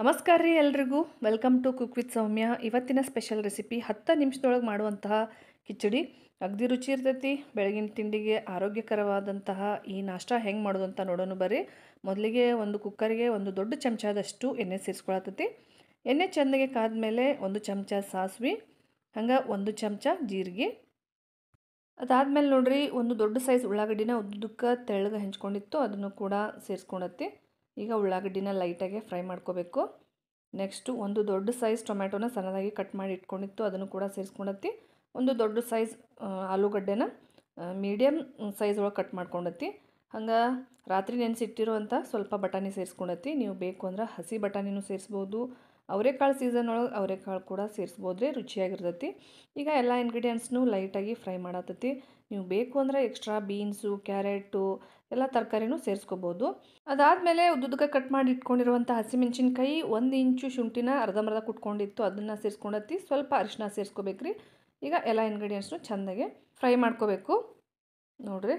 ನಮಸ್ಕಾರ ರೀ ಎಲ್ರಿಗೂ welcome to cook with Soumya ಇವತ್ತಿನ ಸ್ಪೆಷಲ್ ರೆಸಿಪಿ ಹತ್ತು ನಿಮಿಷದೊಳಗೆ ಮಾಡುವಂತಹ ಕಿಚಡಿ ಅಗದಿ ರುಚಿ ಇರ್ತೈತಿ ಬೆಳಗಿನ ತಿಂಡಿಗೆ ಆರೋಗ್ಯಕರವಾದಂತಹ ಈ ನಾಷ್ಟ ಹೆಂಗೆ ಮಾಡೋದು ಅಂತ ನೋಡೋಣ ಬರ್ರಿ ಮೊದಲಿಗೆ ಒಂದು ಕುಕ್ಕರ್ಗೆ ಒಂದು ದೊಡ್ಡ ಚಮಚದಷ್ಟು ಎಣ್ಣೆ ಸೇರಿಸ್ಕೊಳತೈತಿ ಎಣ್ಣೆ ಚೆಂದಗೆ ಕಾದ್ಮೇಲೆ ಒಂದು ಚಮಚ ಸಾಸಿವೆ ಹಂಗೆ ಒಂದು ಚಮಚ ಜೀರಿಗೆ ಅದಾದಮೇಲೆ ನೋಡಿರಿ ಒಂದು ದೊಡ್ಡ ಸೈಜ್ ಉಳ್ಳಾಗಡ್ಡಿನ ಉದ್ದಕ್ಕೆ ತೆಳ್ಳಗೆ ಹೆಂಚ್ಕೊಂಡಿತ್ತು ಅದನ್ನು ಕೂಡ ಸೇರಿಸ್ಕೊಂಡತ್ತಿ ಈಗ ಉಳ್ಳಾಗಡ್ಡಿನ ಲೈಟಾಗೆ ಫ್ರೈ ಮಾಡ್ಕೋಬೇಕು ನೆಕ್ಸ್ಟು ಒಂದು ದೊಡ್ಡ ಸೈಜ್ ಟೊಮೆಟೊನ ಸಣ್ಣದಾಗಿ ಕಟ್ ಮಾಡಿ ಇಟ್ಕೊಂಡಿತ್ತು ಅದನ್ನು ಕೂಡ ಸೇರಿಸ್ಕೊಂಡತ್ತಿ ಒಂದು ದೊಡ್ಡ ಸೈಜ್ ಆಲೂಗಡ್ಡೆನ ಮೀಡಿಯಮ್ ಸೈಜ್ ಒಳಗೆ ಕಟ್ ಮಾಡ್ಕೊಂಡತ್ತಿ ಹಂಗೆ ರಾತ್ರಿ ನೆನೆಸಿಟ್ಟಿರುವಂಥ ಸ್ವಲ್ಪ ಬಟಾಣಿ ಸೇರಿಸ್ಕೊಂಡತ್ತಿ ನೀವು ಬೇಕು ಅಂದ್ರೆ ಹಸಿ ಬಟಾಣಿನೂ ಸೇರಿಸ್ಬೋದು ಅವರೆಕಾಳು ಸೀಸನ್ ಒಳಗೆ ಅವರೆಕಾಳು ಕೂಡ ಸೇರಿಸ್ಬೋದ್ರಿ ರುಚಿಯಾಗಿರ್ತೈತಿ ಈಗ ಎಲ್ಲ ಇಂಗ್ರೀಡಿಯೆಂಟ್ಸ್ನೂ ಲೈಟಾಗಿ ಫ್ರೈ ಮಾಡತ್ತತಿ ನೀವು ಬೇಕು ಅಂದರೆ ಎಕ್ಸ್ಟ್ರಾ ಬೀನ್ಸು ಕ್ಯಾರೆಟು ಎಲ್ಲ ತರಕಾರಿನೂ ಸೇರಿಸ್ಕೋಬೋದು ಅದಾದಮೇಲೆ ಉದ್ದುದಕ್ಕೆ ಕಟ್ ಮಾಡಿ ಇಟ್ಕೊಂಡಿರುವಂಥ ಹಸಿಮೆಣ್ಸಿನ್ಕಾಯಿ ಒಂದು ಇಂಚು ಶುಂಠಿನ ಅರ್ಧಂಬರ್ಧ ಕುಟ್ಕೊಂಡಿತ್ತು ಅದನ್ನು ಸೇರಿಸ್ಕೊಂಡತ್ತಿ ಸ್ವಲ್ಪ ಅರಿಶಿನ ಸೇರಿಸ್ಕೋಬೇಕ್ರಿ ಈಗ ಎಲ್ಲ ಇಂಗ್ರೀಡಿಯೆಂಟ್ಸ್ನು ಚೆಂದಾಗೆ ಫ್ರೈ ಮಾಡ್ಕೋಬೇಕು ನೋಡ್ರಿ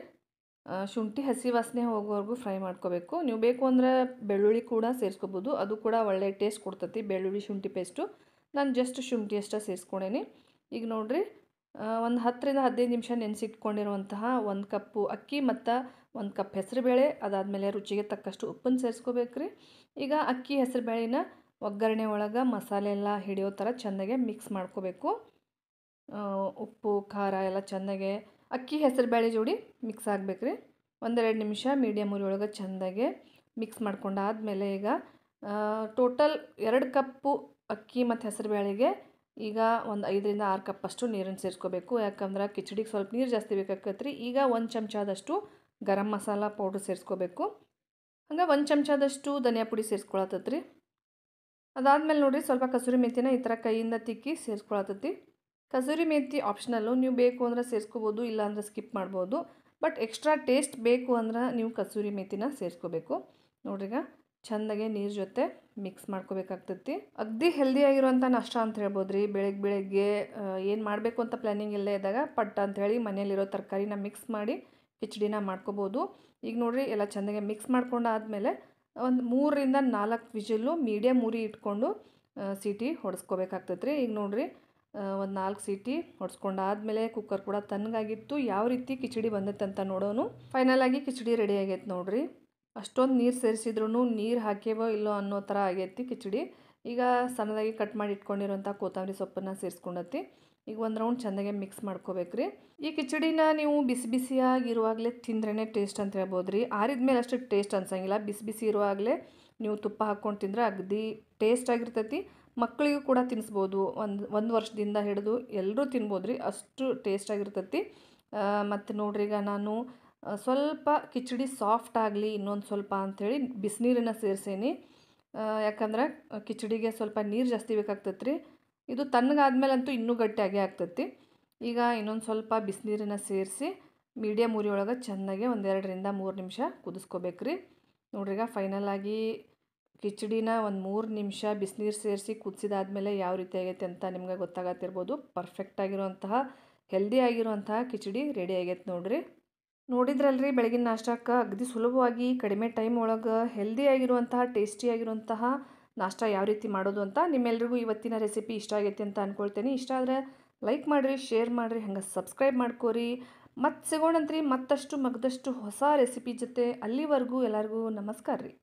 ಶುಂಠಿ ಹಸಿ ವಾಸನೆ ಹೋಗೋವರೆಗೂ ಫ್ರೈ ಮಾಡ್ಕೋಬೇಕು ನೀವು ಬೇಕು ಅಂದರೆ ಬೆಳ್ಳುಳ್ಳಿ ಕೂಡ ಸೇರಿಸ್ಕೋಬೋದು ಅದು ಕೂಡ ಒಳ್ಳೆ ಟೇಸ್ಟ್ ಕೊಡ್ತತಿ ಬೆಳ್ಳುಳ್ಳಿ ಶುಂಠಿ ಪೇಸ್ಟು ನಾನು ಜಸ್ಟ್ ಶುಂಠಿ ಅಷ್ಟೇ ಸೇರಿಸ್ಕೊಂಡೇನಿ ಈಗ ನೋಡಿರಿ ಒಂದು ಹತ್ತರಿಂದ ಹದಿನೈದು ನಿಮಿಷ ನೆನೆಸಿಟ್ಕೊಂಡಿರುವಂತಹ ಒಂದು ಕಪ್ಪು ಅಕ್ಕಿ ಮತ್ತು ಒಂದು ಕಪ್ ಹೆಸರುಬೇಳೆ ಅದಾದಮೇಲೆ ರುಚಿಗೆ ತಕ್ಕಷ್ಟು ಉಪ್ಪನ್ನು ಸೇರಿಸ್ಕೋಬೇಕು ರೀ ಈಗ ಅಕ್ಕಿ ಹೆಸರುಬೇಳೆನ ಒಗ್ಗರಣೆ ಒಳಗೆ ಮಸಾಲೆ ಎಲ್ಲ ಹಿಡಿಯೋ ಥರ ಚೆನ್ನಾಗೆ ಮಿಕ್ಸ್ ಮಾಡ್ಕೋಬೇಕು ಉಪ್ಪು ಖಾರ ಎಲ್ಲ ಚೆನ್ನಾಗೆ ಅಕ್ಕಿ ಹೆಸರುಬೇಳೆ ಜೋಡಿ ಮಿಕ್ಸ್ ಆಗಬೇಕು ರೀ ಒಂದೆರಡು ನಿಮಿಷ ಮೀಡಿಯಮ್ ಒಳಗೆ ಚೆಂದಾಗೆ ಮಿಕ್ಸ್ ಮಾಡ್ಕೊಂಡಾದಮೇಲೆ ಈಗ ಟೋಟಲ್ ಎರಡು ಕಪ್ಪು ಅಕ್ಕಿ ಮತ್ತು ಹೆಸರುಬೇಳೆಗೆ ಈಗ ಒಂದು ಐದರಿಂದ ಆರು ಕಪ್ಪಷ್ಟು ನೀರನ್ನು ಸೇರಿಸ್ಕೋಬೇಕು ಯಾಕಂದ್ರೆ ಕಿಚಡಿಗೆ ಸ್ವಲ್ಪ ನೀರು ಜಾಸ್ತಿ ಬೇಕಾಗತ್ತೆ ಈಗ ಒಂದು ಚಮಚದಷ್ಟು ಗರಂ ಮಸಾಲ ಪೌಡ್ರ್ ಸೇರಿಸ್ಕೋಬೇಕು ಹಂಗೆ ಒಂದು ಚಮಚದಷ್ಟು ಧನಿಯಾ ಪುಡಿ ಸೇರಿಸ್ಕೊಳತ್ತೈತ್ರಿ ಅದಾದಮೇಲೆ ನೋಡಿರಿ ಸ್ವಲ್ಪ ಕಸೂರಿ ಮೇಥಿನ ಈ ಥರ ಕೈಯಿಂದ ತಿಕ್ಕಿ ಸೇರಿಸ್ಕೊಳತ್ತೈತಿ ಕಸೂರಿ ಮೇಥಿ ಆಪ್ಷನಲ್ಲು ನೀವು ಬೇಕು ಅಂದರೆ ಸೇರಿಸ್ಕೋಬೋದು ಇಲ್ಲಾಂದ್ರೆ ಸ್ಕಿಪ್ ಮಾಡ್ಬೋದು ಬಟ್ ಎಕ್ಸ್ಟ್ರಾ ಟೇಸ್ಟ್ ಬೇಕು ಅಂದ್ರೆ ನೀವು ಕಸೂರಿ ಮೇಥಿನ ಸೇರಿಸ್ಕೋಬೇಕು ನೋಡ್ರಿಗ ಚೆಂದಾಗೆ ನೀರು ಜೊತೆ ಮಿಕ್ಸ್ ಮಾಡ್ಕೋಬೇಕಾಗ್ತೈತಿ ಅಗ್ದಿ ಹೆಲ್ದಿ ಆಗಿರುವಂಥ ನಷ್ಟ ಅಂತ ಹೇಳ್ಬೋದು ರೀ ಬೆಳಗ್ಗೆ ಬೆಳಗ್ಗೆ ಏನು ಮಾಡಬೇಕು ಅಂತ ಪ್ಲ್ಯಾನಿಂಗ್ ಇಲ್ಲೇ ಇದ್ದಾಗ ಪಟ್ ಅಂಥೇಳಿ ಮನೆಯಲ್ಲಿರೋ ತರಕಾರಿನ ಮಿಕ್ಸ್ ಮಾಡಿ ಕಿಚಡಿನ ಮಾಡ್ಕೋಬೋದು ಈಗ ನೋಡಿರಿ ಎಲ್ಲ ಚೆಂದಾಗೆ ಮಿಕ್ಸ್ ಮಾಡ್ಕೊಂಡಾದಮೇಲೆ ಒಂದು ಮೂರರಿಂದ ನಾಲ್ಕು ವಿಜಿಲ್ಲು ಮೀಡಿಯಮ್ ಉರಿ ಇಟ್ಕೊಂಡು ಸೀಟಿ ರೀ ಈಗ ನೋಡಿರಿ ಒಂದು ನಾಲ್ಕು ಸೀಟಿ ಹೊಡ್ಸ್ಕೊಂಡಾದಮೇಲೆ ಕುಕ್ಕರ್ ಕೂಡ ತಣ್ಣಗಾಗಿತ್ತು ಯಾವ ರೀತಿ ಕಿಚಡಿ ಬಂದೈತೆ ಅಂತ ನೋಡೋನು ಫೈನಲ್ ಆಗಿ ಕಿಚಡಿ ರೆಡಿ ಆಗೈತೆ ನೋಡಿರಿ ಅಷ್ಟೊಂದು ನೀರು ಸೇರಿಸಿದ್ರೂ ನೀರು ಹಾಕ್ಯವೋ ಇಲ್ಲೋ ಅನ್ನೋ ಥರ ಆಗೈತಿ ಕಿಚಡಿ ಈಗ ಸಣ್ಣದಾಗಿ ಕಟ್ ಮಾಡಿ ಇಟ್ಕೊಂಡಿರೋಂಥ ಕೊತ್ತಂಬರಿ ಸೊಪ್ಪನ್ನು ಸೇರಿಸ್ಕೊಂಡತಿ ಈಗ ಒಂದು ರೌಂಡ್ ಚೆಂದಾಗೆ ಮಿಕ್ಸ್ ಮಾಡ್ಕೋಬೇಕು ರೀ ಈ ಕಿಚಡಿನ ನೀವು ಬಿಸಿ ಬಿಸಿಯಾಗಿರುವಾಗಲೇ ತಿಂದ್ರೇ ಟೇಸ್ಟ್ ಅಂತ ಹೇಳ್ಬೋದು ರೀ ಆರಿದ ಮೇಲೆ ಅಷ್ಟು ಟೇಸ್ಟ್ ಅನ್ಸಂಗಿಲ್ಲ ಬಿಸಿ ಬಿಸಿ ಇರುವಾಗಲೇ ನೀವು ತುಪ್ಪ ಹಾಕ್ಕೊಂಡು ತಿಂದರೆ ಅಗದಿ ಟೇಸ್ಟ್ ಆಗಿರ್ತೈತಿ ಮಕ್ಕಳಿಗೂ ಕೂಡ ತಿನ್ನಿಸ್ಬೋದು ಒಂದು ಒಂದು ವರ್ಷದಿಂದ ಹಿಡಿದು ಎಲ್ಲರೂ ತಿನ್ಬೋದು ರೀ ಅಷ್ಟು ಟೇಸ್ಟ್ ಆಗಿರ್ತೈತಿ ಮತ್ತು ನೋಡ್ರಿ ಈಗ ನಾನು ಸ್ವಲ್ಪ ಕಿಚಡಿ ಸಾಫ್ಟ್ ಆಗಲಿ ಇನ್ನೊಂದು ಸ್ವಲ್ಪ ಅಂಥೇಳಿ ಬಿಸಿನೀರನ್ನ ಸೇರಿಸೇನಿ ಯಾಕಂದ್ರೆ ಕಿಚಡಿಗೆ ಸ್ವಲ್ಪ ನೀರು ಜಾಸ್ತಿ ಬೇಕಾಗ್ತೈತೆ ರೀ ಇದು ತಣ್ಣಗಾದ್ಮೇಲಂತೂ ಇನ್ನೂ ಗಟ್ಟಿಯಾಗೇ ಆಗ್ತೈತಿ ಈಗ ಇನ್ನೊಂದು ಸ್ವಲ್ಪ ಬಿಸಿನೀರನ್ನ ಸೇರಿಸಿ ಮೀಡಿಯಮ್ ಉರಿಯೊಳಗೆ ಚೆನ್ನಾಗಿ ಒಂದೆರಡರಿಂದ ಮೂರು ನಿಮಿಷ ಕುದಿಸ್ಕೋಬೇಕು ರೀ ನೋಡ್ರಿಗ ಫೈನಲ್ ಆಗಿ ಕಿಚಡಿನ ಒಂದು ಮೂರು ನಿಮಿಷ ಬಿಸಿನೀರು ಸೇರಿಸಿ ಕುದಿಸಿದಾದ್ಮೇಲೆ ಯಾವ ರೀತಿ ಆಗೈತೆ ಅಂತ ನಿಮ್ಗೆ ಗೊತ್ತಾಗತ್ತಿರ್ಬೋದು ಪರ್ಫೆಕ್ಟ್ ಆಗಿರುವಂತಹ ಹೆಲ್ದಿ ಆಗಿರುವಂತಹ ಕಿಚಡಿ ರೆಡಿ ಆಗೈತೆ ನೋಡ್ರಿ ನೋಡಿದ್ರಲ್ರಿ ಬೆಳಗಿನ ನಾಷ್ಟಕ್ಕೆ ಅಗದಿ ಸುಲಭವಾಗಿ ಕಡಿಮೆ ಟೈಮ್ ಒಳಗೆ ಟೇಸ್ಟಿ ಟೇಸ್ಟಿಯಾಗಿರುವಂತಹ ನಾಷ್ಟ ಯಾವ ರೀತಿ ಮಾಡೋದು ಅಂತ ನಿಮ್ಮೆಲ್ರಿಗೂ ಇವತ್ತಿನ ರೆಸಿಪಿ ಇಷ್ಟ ಆಗೈತಿ ಅಂತ ಅಂದ್ಕೊಳ್ತೇನೆ ಇಷ್ಟ ಆದರೆ ಲೈಕ್ ಮಾಡಿರಿ ಶೇರ್ ಮಾಡಿರಿ ಹಂಗೆ ಸಬ್ಸ್ಕ್ರೈಬ್ ಮಾಡ್ಕೋರಿ ಮತ್ತು ಸಿಗೋಣಂತ್ರಿ ಮತ್ತಷ್ಟು ಮಗದಷ್ಟು ಹೊಸ ರೆಸಿಪಿ ಜೊತೆ ಅಲ್ಲಿವರೆಗೂ ಎಲ್ಲರಿಗೂ ನಮಸ್ಕಾರ ರೀ